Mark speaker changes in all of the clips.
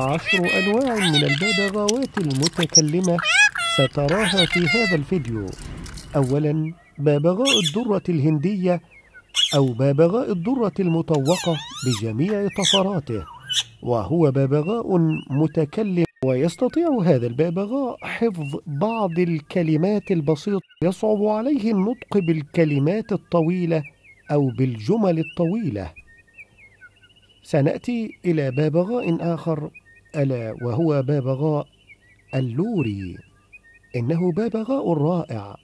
Speaker 1: عشر أنواع من الببغاوات المتكلمة ستراها في هذا الفيديو أولا ببغاء الدرة الهندية أو ببغاء الدرة المطوقة بجميع طفراته وهو ببغاء متكلم ويستطيع هذا الببغاء حفظ بعض الكلمات البسيطة يصعب عليه النطق بالكلمات الطويلة أو بالجمل الطويلة سنأتي إلى ببغاء آخر ألا وهو بابغاء اللوري إنه بابغاء رائع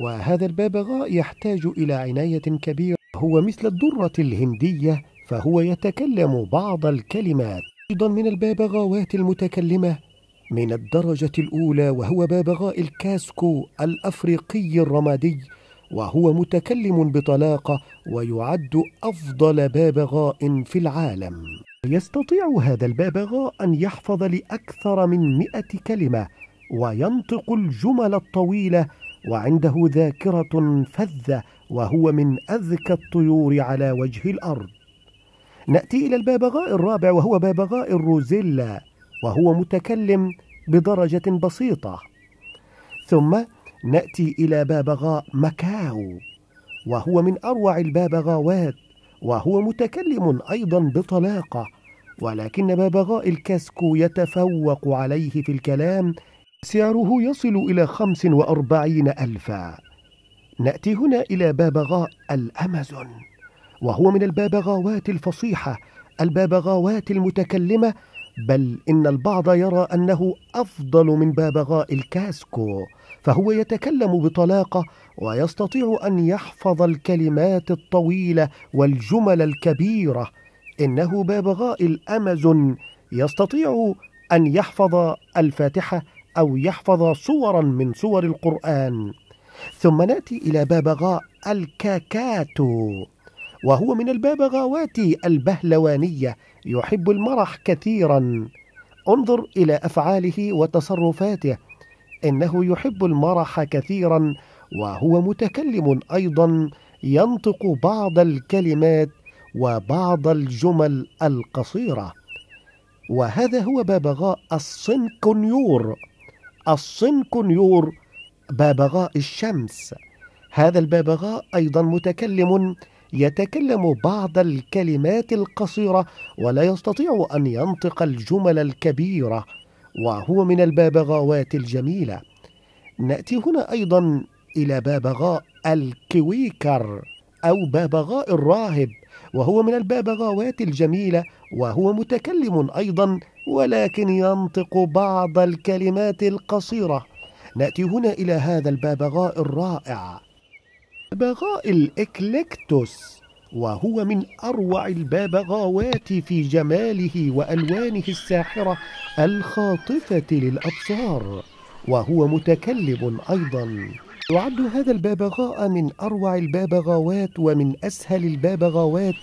Speaker 1: وهذا البابغاء يحتاج إلى عناية كبيرة هو مثل الدرة الهندية فهو يتكلم بعض الكلمات أيضا من البابغاوات المتكلمة من الدرجة الأولى وهو بابغاء الكاسكو الأفريقي الرمادي وهو متكلم بطلاقة ويعد أفضل بابغاء في العالم يستطيع هذا الببغاء أن يحفظ لأكثر من مئة كلمة وينطق الجمل الطويلة وعنده ذاكرة فذة وهو من أذكى الطيور على وجه الأرض نأتي إلى الببغاء الرابع وهو ببغاء الروزيلا وهو متكلم بدرجة بسيطة ثم نأتي إلى ببغاء مكاو وهو من أروع الببغاوات وهو متكلم أيضا بطلاقة ولكن ببغاء الكاسكو يتفوق عليه في الكلام سعره يصل إلى خمس وأربعين ألفا نأتي هنا إلى ببغاء الأمازون وهو من الببغاوات الفصيحة الببغاوات المتكلمة بل إن البعض يرى أنه أفضل من ببغاء الكاسكو فهو يتكلم بطلاقة ويستطيع أن يحفظ الكلمات الطويلة والجمل الكبيرة إنه بابغاء الأمازون يستطيع أن يحفظ الفاتحة أو يحفظ صورا من صور القرآن ثم نأتي إلى بابغاء الكاكاتو وهو من البابغاوات البهلوانية يحب المرح كثيرا انظر إلى أفعاله وتصرفاته إنه يحب المرح كثيرا وهو متكلم أيضا ينطق بعض الكلمات وبعض الجمل القصيرة وهذا هو بابغاء الصنكنيور الصنكنيور بابغاء الشمس هذا البابغاء أيضا متكلم يتكلم بعض الكلمات القصيرة ولا يستطيع أن ينطق الجمل الكبيرة وهو من البابغاوات الجميلة نأتي هنا أيضا إلى بابغاء الكويكر أو بابغاء الراهب وهو من البابغاوات الجميلة وهو متكلم أيضا ولكن ينطق بعض الكلمات القصيرة نأتي هنا إلى هذا البابغاء الرائع بغاء الإكليكتوس وهو من أروع البابغاوات في جماله وألوانه الساحرة الخاطفة للأبصار وهو متكلم أيضاً يعد هذا البابغاء من اروع البابغاوات ومن اسهل البابغاوات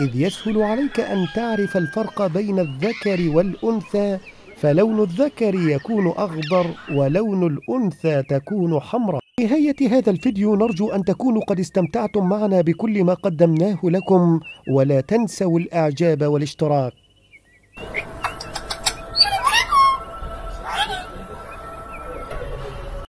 Speaker 1: اذ يسهل عليك ان تعرف الفرق بين الذكر والانثى فلون الذكر يكون اخضر ولون الانثى تكون حمراء نهاية هذا الفيديو نرجو أن تكونوا قد استمتعتم معنا بكل ما قدمناه لكم ولا تنسوا الإعجاب والاشتراك